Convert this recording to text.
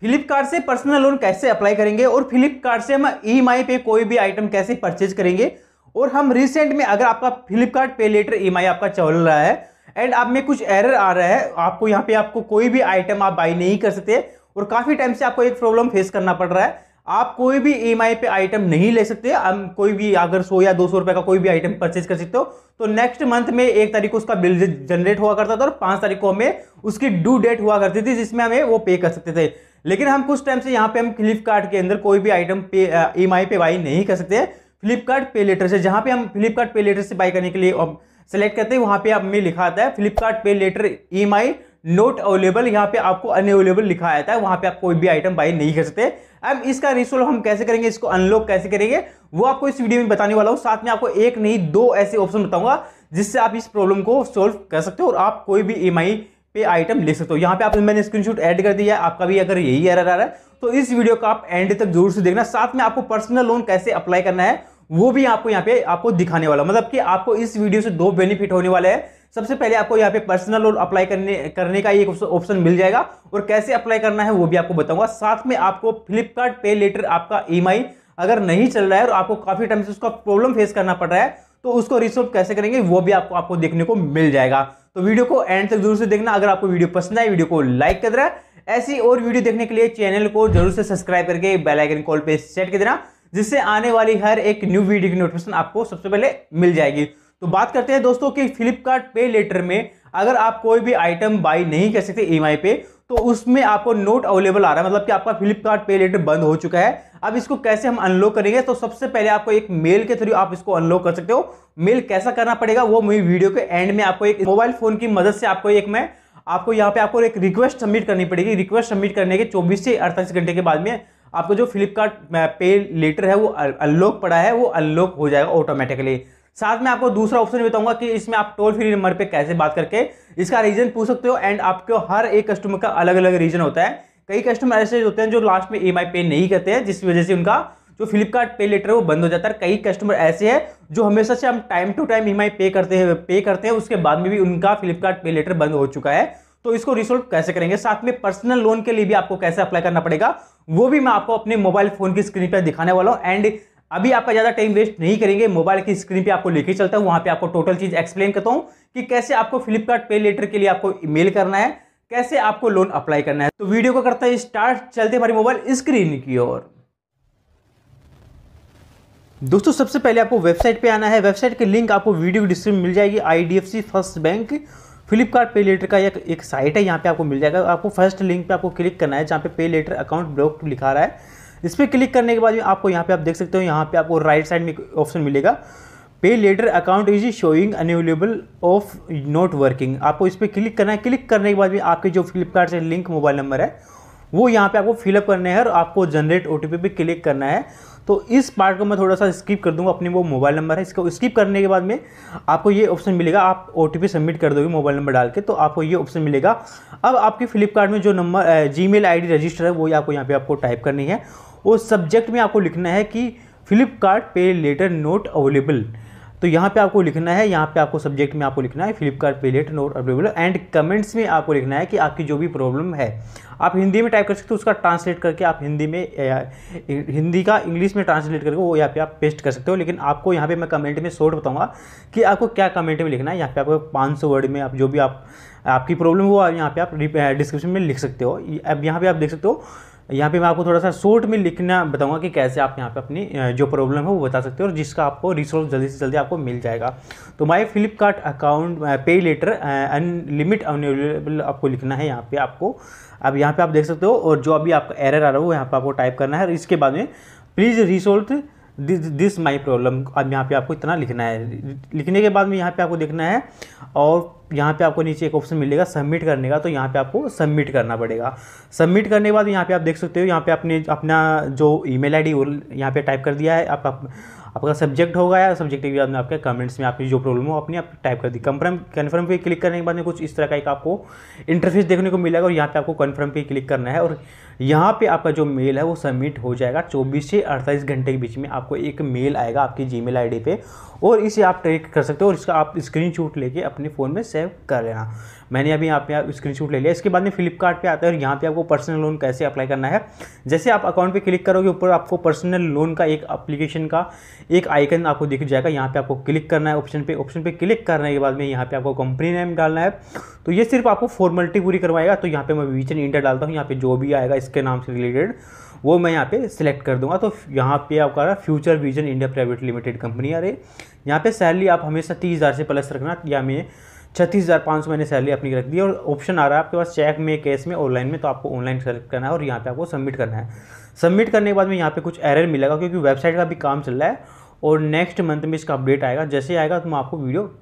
फ्लिपकार्ट से personal loan कैसे apply करेंगे और फ्लिपकार्ट से हम ई e पे कोई भी आइटम कैसे परचेज करेंगे और हम रिसेंट में अगर आपका फ्लिपकार्ट पे लेटर ई e आपका चल रहा है एंड आप में कुछ एरर आ रहा है आपको यहाँ पे आपको कोई भी आइटम आप बाई नहीं कर सकते और काफ़ी टाइम से आपको एक प्रॉब्लम फेस करना पड़ रहा है आप कोई भी ई e पे आइटम नहीं ले सकते हम कोई भी अगर सौ या दो सौ रुपये का कोई भी आइटम परचेज कर सकते हो तो नेक्स्ट मंथ में एक तारीख को उसका बिल जनरेट हुआ करता था और पाँच तारीख को हमें उसकी ड्यू डेट हुआ करती थी जिसमें हमें वो पे कर सकते थे लेकिन हम कुछ टाइम से यहाँ पे हम फ्लिपकार्ट के अंदर कोई भी आइटम पे ई एम आई पे बाई नहीं कर सकते फ्लिपकार्ट पे लेटर से जहाँ पे हम फ्लिपकार्ट पे लेटर से बाई करने के लिए सेलेक्ट करते हैं वहाँ पे आप में लिखा आता है Flipkart pay later E M I not available यहाँ पे आपको अनअवेलेबल लिखा आता है वहाँ पे आप कोई भी आइटम बाई नहीं कर सकते अब इसका रिसोल्व हम कैसे करेंगे इसको अनलॉक कैसे करेंगे वो आपको इस वीडियो में बताने वाला हूँ साथ में आपको एक नहीं दो ऐसे ऑप्शन बताऊंगा जिससे आप इस प्रॉब्लम को सॉल्व कर सकते हो और आप कोई भी ई e पे आइटम ले सकते हो यहाँ पे आप मैंने स्क्रीनशॉट ऐड कर दिया है आपका भी अगर यही एरर आ रहा है तो इस वीडियो को आप एंड तक जरूर से देखना साथ में आपको पर्सनल लोन कैसे अप्लाई करना है वो भी आपको यहाँ पे आपको दिखाने वाला मतलब कि आपको इस वीडियो से दो बेनिफिट होने वाले हैं सबसे पहले आपको यहाँ पे पर्सनल लोन अप्लाई करने करने का एक ऑप्शन मिल जाएगा और कैसे अप्लाई करना है वो भी आपको बताऊंगा साथ में आपको फ्लिपकार्ट पे लेटर आपका ई e अगर नहीं चल रहा है और आपको काफ़ी टाइम से उसका प्रॉब्लम फेस करना पड़ रहा है तो उसको रिसोल्व कैसे करेंगे वो भी आपको आपको देखने को मिल जाएगा तो वीडियो को एंड तक जरूर से देखना अगर आपको वीडियो पसंद आए वीडियो को लाइक कर देना ऐसी और वीडियो देखने के लिए चैनल को जरूर से सब्सक्राइब करके बेल आइकन कॉल पे सेट कर देना जिससे आने वाली हर एक न्यू वीडियो की नोटिफिकेशन आपको सबसे पहले मिल जाएगी तो बात करते हैं दोस्तों कि फ्लिपकार्ट पे लेटर में अगर आप कोई भी आइटम बाई नहीं कर सकते ई e पे तो उसमें आपको नोट अवेलेबल आ रहा है मतलब कि आपका फ्लिपकार्ट पे लेटर बंद हो चुका है अब इसको कैसे हम अनलॉक करेंगे तो सबसे पहले आपको एक मेल के थ्रू आप इसको अनलॉक कर सकते हो मेल कैसा करना पड़ेगा वो मेरी वीडियो के एंड में आपको एक मोबाइल फ़ोन की मदद से आपको एक मैं आपको यहाँ पे आपको एक रिक्वेस्ट सबमिट करनी पड़ेगी रिक्वेस्ट सबमिट करने के चौबीस से अड़तालीस घंटे के बाद में आपको जो फ्लिपकार्ट पे लेटर है वो अनलॉक पड़ा है वो अनलॉक हो जाएगा ऑटोमेटिकली साथ में आपको दूसरा ऑप्शन बताऊंगा कि इसमें आप टोल फ्री नंबर पे कैसे बात करके इसका रीजन पूछ सकते हो एंड आपको हर एक कस्टमर का अलग अलग रीजन होता है कई कस्टमर ऐसे होते हैं जो लास्ट में ई पे नहीं करते हैं जिस वजह से उनका जो फ्लिपकार्ट पे लेटर है वो बंद हो जाता है कई कस्टमर ऐसे हैं जो हमेशा से हम टाइम टू टाइम ई पे करते हैं पे करते हैं उसके बाद में भी उनका फ्लिपकार्ट पे लेटर बंद हो चुका है तो इसको रिसोल्व कैसे करेंगे साथ में पर्सनल लोन के लिए भी आपको कैसे अप्लाई करना पड़ेगा वो भी मैं आपको अपने मोबाइल फोन की स्क्रीन पर दिखाने वाला हूँ एंड अभी आपका ज़्यादा टाइम वेस्ट नहीं करेंगे मोबाइल की स्क्रीन पे आपको लेके चलता हूँ वहां पे आपको टोटल चीज़ एक्सप्लेन करता हूँ कि कैसे आपको फ्लिपकार्ट पे लेटर के लिए आपको मेल करना है कैसे आपको लोन अप्लाई करना है तो वीडियो को करते हैं स्टार्ट चलते हमारी मोबाइल स्क्रीन की ओर दोस्तों सबसे पहले आपको वेबसाइट पे आना है वेबसाइट की लिंक आपको वीडियो डिस्क्रिप्शन मिल जाएगी IDFC first bank Flipkart pay letter का एक, एक साइट है यहाँ पे आपको मिल जाएगा आपको फर्स्ट लिंक पे आपको क्लिक करना है जहाँ पे पे लेटर अकाउंट ब्लॉक लिखा रहा है इस पर क्लिक करने के बाद आपको यहाँ पे आप देख सकते हो यहाँ पे आपको राइट साइड में ऑप्शन मिलेगा pay later account is showing unavailable of not working आपको इस पर क्लिक करना है क्लिक करने के बाद भी आपके जो फ्लिपकार्ट से लिंक मोबाइल नंबर है वो यहाँ पे आपको फिलअप करने हैं और आपको जनरेट ओ पे क्लिक करना है तो इस पार्ट को मैं थोड़ा सा स्किप कर दूंगा अपने वो मोबाइल नंबर है इसको स्किप करने के बाद में आपको ये ऑप्शन मिलेगा आप ओ सबमिट कर दोगे मोबाइल नंबर डाल के तो आपको ये ऑप्शन मिलेगा अब आपकी फ्लिपकार्ट में जो नंबर जी मेल रजिस्टर है वो आपको यहाँ पर आपको टाइप करनी है वो सब्जेक्ट में आपको लिखना है कि Flipkart pay letter note available तो यहाँ पे आपको लिखना है यहाँ पे आपको सब्जेक्ट में आपको लिखना है Flipkart pay later not available and comments में आपको लिखना है कि आपकी जो भी प्रॉब्लम है आप हिंदी में टाइप कर सकते हो उसका ट्रांसलेट करके आप हिंदी में हिंदी का इंग्लिश में ट्रांसलेट करके वो यहाँ पे आप पेस्ट कर सकते हो लेकिन आपको यहाँ पे मैं कमेंट में शॉर्ट बताऊँगा कि आपको क्या कमेंट में लिखना है यहाँ पे आपको पाँच वर्ड में आप जो भी आप आपकी प्रॉब्लम हो यहाँ पे आप डिस्क्रिप्शन uh, में लिख सकते हो अब यहाँ पे आप देख सकते हो यहाँ पे मैं आपको थोड़ा सा शॉर्ट में लिखना बताऊंगा कि कैसे आप यहाँ पे अपनी जो प्रॉब्लम है वो बता सकते हो और जिसका आपको रिसोल्व जल्दी से जल्दी आपको मिल जाएगा तो my Flipkart account pay later अनलिमिट अवेलेबल आपको लिखना है यहाँ पे आपको अब यहाँ पे आप देख सकते हो और जो अभी आपका एरर आ रहा है वो यहाँ पर आपको टाइप करना है और इसके बाद में please resolve this my problem अब यहाँ पे आपको इतना लिखना है लिखने के बाद में यहाँ पे आपको देखना है और यहाँ पे आपको नीचे एक ऑप्शन मिलेगा सबमिट करने का तो यहाँ पे आपको सबमिट करना पड़ेगा सबमिट करने के बाद यहाँ पे आप देख सकते हो यहाँ पे आपने अपना जो ईमेल आईडी आई डी यहाँ पे टाइप कर दिया है आप, आप आपका सब्जेक्ट होगा या सब्जेक्ट के बाद में आपके कमेंट्स में आपकी जो प्रॉब्लम हो अपनी आप टाइप कर दी कन्फर्म कन्फर्म पे क्लिक करने के बाद में कुछ इस तरह का एक आपको इंटरफेस देखने को मिलेगा और यहाँ पे आपको कन्फर्म पे क्लिक करना है और यहाँ पे आपका जो मेल है वो सबमिट हो जाएगा चौबीस से अड़तालीस घंटे के बीच में आपको एक मेल आएगा आपकी जी मेल पे और इसे आप ट्रैक कर सकते हो और इसका आप स्क्रीन शूट लेके अपने फ़ोन में सेव कर लेना मैंने अभी यहाँ पे आप स्क्रीन शूट ले लिया इसके बाद में फ्लिपकार्ट पे आता है और यहाँ पे आपको पर्सनल लोन कैसे अप्लाई करना है जैसे आप अकाउंट पे क्लिक करोगे ऊपर आपको पर्सनल लोन का एक अप्लीकेशन का एक आइकन आपको दिख जाएगा यहाँ पे आपको क्लिक करना है ऑप्शन पे ऑप्शन पे क्लिक करने के बाद में यहाँ पे आपको कंपनी नेम डालना है तो ये सिर्फ आपको फॉर्मेलिटी पूरी करवाएगा तो यहाँ पर मैं विजन इंटर डालता हूँ यहाँ पे जो भी आएगा एस के नाम से रिलेटेड वो मैं यहाँ पे सिलेक्ट कर दूंगा तो यहाँ पे आपका रहा future vision India private limited company आ रही यहाँ पे सैलरी आप हमेशा तीस हज़ार से प्लस रखना या मैं छत्तीस हज़ार पाँच सौ मैंने सैलरी अपनी रख दी और ऑप्शन आ रहा है आपके पास चेक में कैश में ऑनलाइन में तो आपको ऑनलाइन सेलेक्ट करना है और यहाँ पे आपको सबमिट करना है सबमिट करने के बाद में यहाँ पे कुछ एरर मिलेगा क्योंकि वेबसाइट का भी काम चल रहा है और नेक्स्ट मंथ में इसका अपडेट आएगा जैसे आएगा तो मैं आपको वीडियो